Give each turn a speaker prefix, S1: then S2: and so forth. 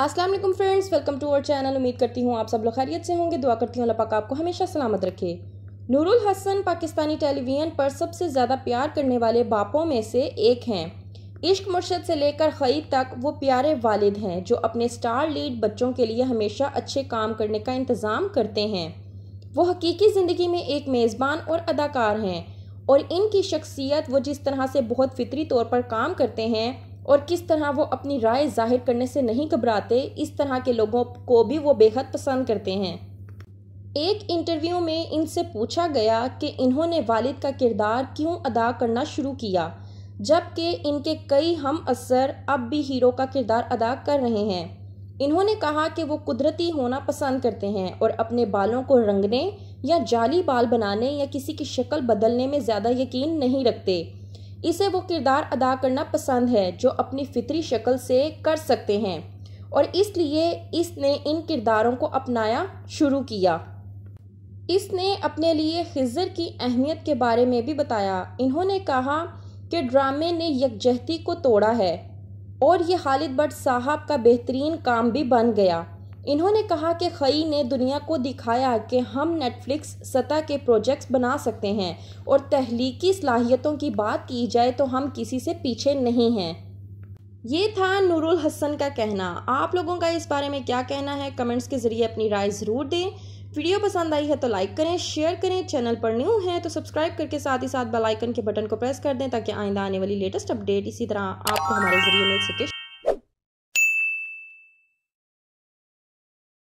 S1: अस्सलाम वालेकुम friends welcome to our channel उम्मीद करती हूँ आप सब लोग खैरियत से होंगे दुआ करती हूँ पाक आपको हमेशा सलामत रखे नूरुल हसन पाकिस्तानी टेलीविज़न पर सबसे ज़्यादा प्यार करने वाले बापों में से एक हैं इश्क मुर्शद से लेकर खई तक वो प्यारे वालिद हैं जो अपने स्टार लीड बच्चों के लिए हमेशा अच्छे काम करने का इंतज़ाम करते हैं वो हकीकी ज़िंदगी में एक मेज़बान और अदाकार हैं और इनकी शख्सियत वो जिस तरह से बहुत फितरी तौर पर काम करते हैं और किस तरह वो अपनी राय जाहिर करने से नहीं घबराते इस तरह के लोगों को भी वो बेहद पसंद करते हैं एक इंटरव्यू में इनसे पूछा गया कि इन्होंने वालिद का किरदार क्यों अदा करना शुरू किया जबकि इनके कई हम असर अब भी हीरो का किरदार अदा कर रहे हैं इन्होंने कहा कि वो कुदरती होना पसंद करते हैं और अपने बालों को रंगने या जाली बाल बनाने या किसी की शक्ल बदलने में ज़्यादा यकीन नहीं रखते इसे वो किरदार अदा करना पसंद है जो अपनी फितरी शक्ल से कर सकते हैं और इसलिए इसने इन किरदारों को अपनाया शुरू किया इसने अपने लिए खिजर की अहमियत के बारे में भी बताया इन्होंने कहा कि ड्रामे ने यकजहती को तोड़ा है और ये खालिद भट्ट साहब का बेहतरीन काम भी बन गया इन्होंने कहा कि खई ने दुनिया को दिखाया कि हम नेटफ्लिक्स सतह के प्रोजेक्ट्स बना सकते हैं और तहलीकी सलाहियतों की बात की जाए तो हम किसी से पीछे नहीं हैं ये था नूरुल हसन का कहना आप लोगों का इस बारे में क्या कहना है कमेंट्स के ज़रिए अपनी राय ज़रूर दें वीडियो पसंद आई है तो लाइक करें शेयर करें चैनल पर न्यू है तो सब्सक्राइब करके साथ ही साथ बेल आइकन के बटन को प्रेस कर दें ताकि आइंदा आने वाली लेटेस्ट अपडेट इसी तरह आपको हमारे ज़रिए मिल सके